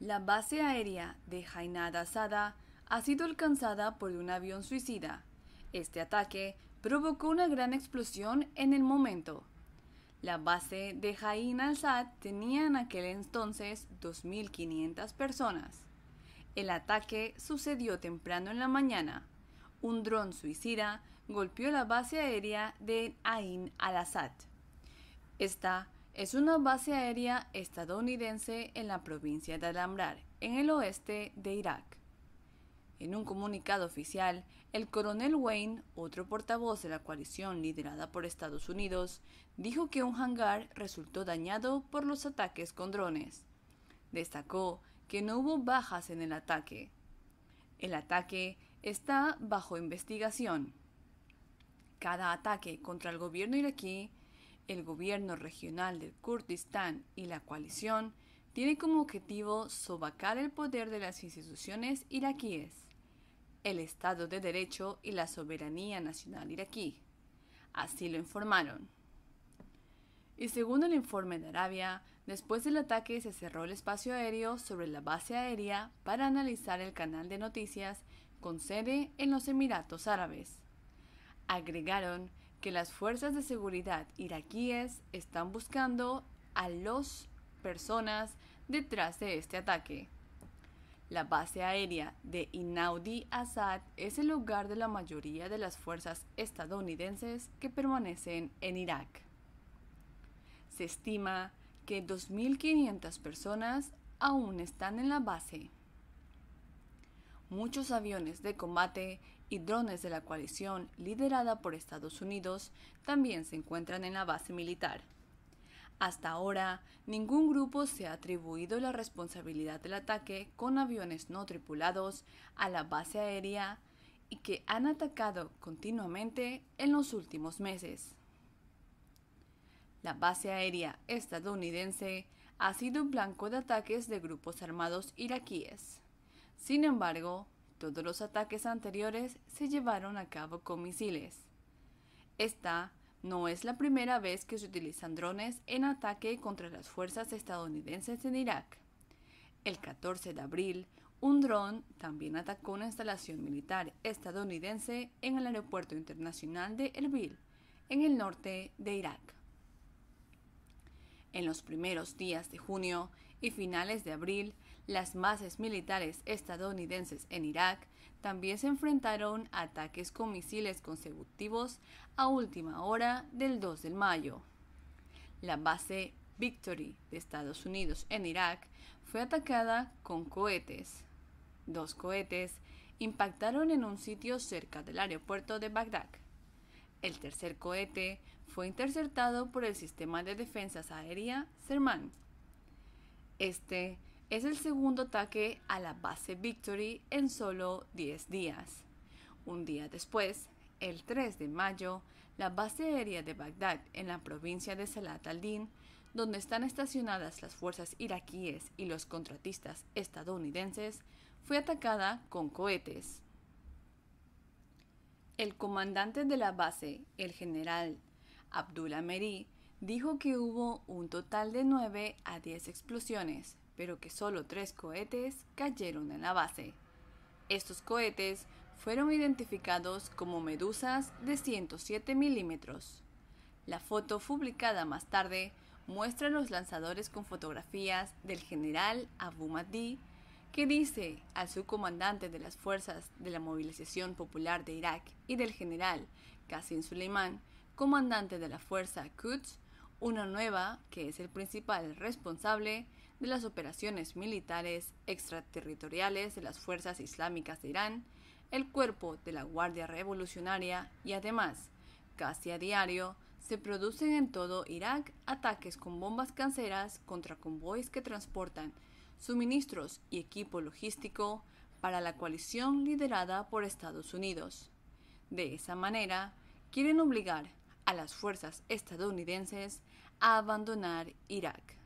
La base aérea de al asada ha sido alcanzada por un avión suicida. Este ataque provocó una gran explosión en el momento. La base de Jain al assad tenía en aquel entonces 2.500 personas. El ataque sucedió temprano en la mañana. Un dron suicida golpeó la base aérea de Ain al-Assad. Esta es una base aérea estadounidense en la provincia de Alambrar, en el oeste de Irak. En un comunicado oficial, el coronel Wayne, otro portavoz de la coalición liderada por Estados Unidos, dijo que un hangar resultó dañado por los ataques con drones. Destacó que no hubo bajas en el ataque. El ataque está bajo investigación. Cada ataque contra el gobierno iraquí el gobierno regional del Kurdistán y la coalición tiene como objetivo sobacar el poder de las instituciones iraquíes, el Estado de Derecho y la soberanía nacional iraquí. Así lo informaron. Y según el informe de Arabia, después del ataque se cerró el espacio aéreo sobre la base aérea para analizar el canal de noticias con sede en los Emiratos Árabes. Agregaron que las fuerzas de seguridad iraquíes están buscando a las personas detrás de este ataque. La base aérea de Inaudi Assad es el hogar de la mayoría de las fuerzas estadounidenses que permanecen en Irak. Se estima que 2.500 personas aún están en la base muchos aviones de combate y drones de la coalición liderada por Estados Unidos también se encuentran en la base militar. Hasta ahora, ningún grupo se ha atribuido la responsabilidad del ataque con aviones no tripulados a la base aérea y que han atacado continuamente en los últimos meses. La base aérea estadounidense ha sido blanco de ataques de grupos armados iraquíes. Sin embargo, todos los ataques anteriores se llevaron a cabo con misiles. Esta no es la primera vez que se utilizan drones en ataque contra las fuerzas estadounidenses en Irak. El 14 de abril, un dron también atacó una instalación militar estadounidense en el aeropuerto internacional de Erbil, en el norte de Irak. En los primeros días de junio y finales de abril, las bases militares estadounidenses en Irak también se enfrentaron a ataques con misiles consecutivos a última hora del 2 de mayo. La base Victory de Estados Unidos en Irak fue atacada con cohetes. Dos cohetes impactaron en un sitio cerca del aeropuerto de Bagdad. El tercer cohete fue interceptado por el sistema de defensas aérea Serman. Este es el segundo ataque a la base Victory en solo 10 días. Un día después, el 3 de mayo, la base aérea de Bagdad en la provincia de Salat al-Din, donde están estacionadas las fuerzas iraquíes y los contratistas estadounidenses, fue atacada con cohetes. El comandante de la base, el general Abdullah Ameri, dijo que hubo un total de 9 a 10 explosiones, pero que solo 3 cohetes cayeron en la base. Estos cohetes fueron identificados como medusas de 107 milímetros. La foto publicada más tarde muestra los lanzadores con fotografías del general Abu Madi que dice al subcomandante de las fuerzas de la movilización popular de Irak y del general Qasim Suleiman, comandante de la fuerza Quds, una nueva que es el principal responsable de las operaciones militares extraterritoriales de las fuerzas islámicas de Irán, el cuerpo de la Guardia Revolucionaria y además, casi a diario, se producen en todo Irak ataques con bombas canceras contra convoys que transportan suministros y equipo logístico para la coalición liderada por Estados Unidos. De esa manera, quieren obligar a las fuerzas estadounidenses a abandonar Irak.